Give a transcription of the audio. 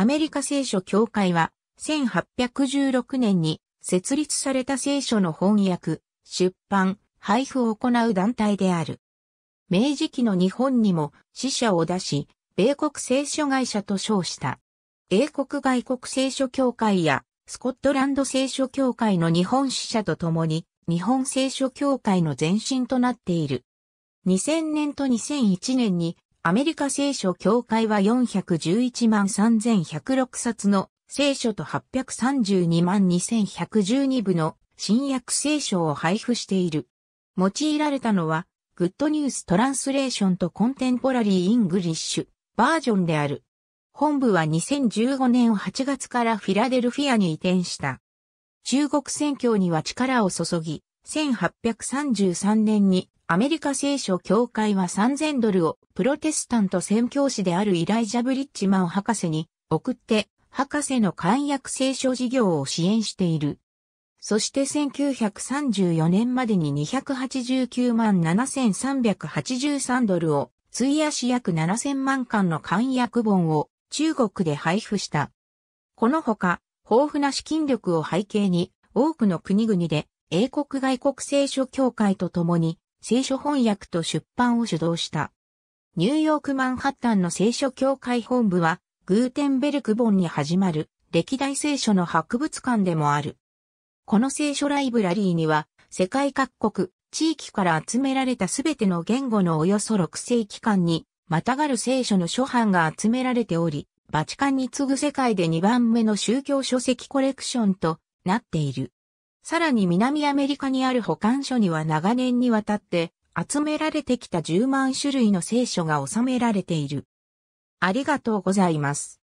アメリカ聖書協会は、1816年に設立された聖書の翻訳、出版、配布を行う団体である。明治期の日本にも死者を出し、米国聖書会社と称した。英国外国聖書協会やスコットランド聖書協会の日本支社と共に日本聖書協会の前身となっている。2000年と2001年にアメリカ聖書協会は411万3106冊の聖書と832万2112部の新約聖書を配布している。用いられたのは、グッドニューストランスレーションとコンテンポラリーイングリッシュバージョンである。本部は2015年8月からフィラデルフィアに移転した。中国選挙には力を注ぎ、1833年にアメリカ聖書協会は3000ドルをプロテスタント宣教師であるイライジャ・ブリッジマン博士に送って博士の簡約聖書事業を支援している。そして1934年までに289万7383ドルを費やし約7000万巻の簡約本を中国で配布した。このほか、豊富な資金力を背景に多くの国々で英国外国聖書協会とともに聖書翻訳と出版を主導した。ニューヨークマンハッタンの聖書協会本部は、グーテンベルク本に始まる歴代聖書の博物館でもある。この聖書ライブラリーには、世界各国、地域から集められたすべての言語のおよそ6世紀間に、またがる聖書の諸版が集められており、バチカンに次ぐ世界で2番目の宗教書籍コレクションとなっている。さらに南アメリカにある保管所には長年にわたって集められてきた10万種類の聖書が収められている。ありがとうございます。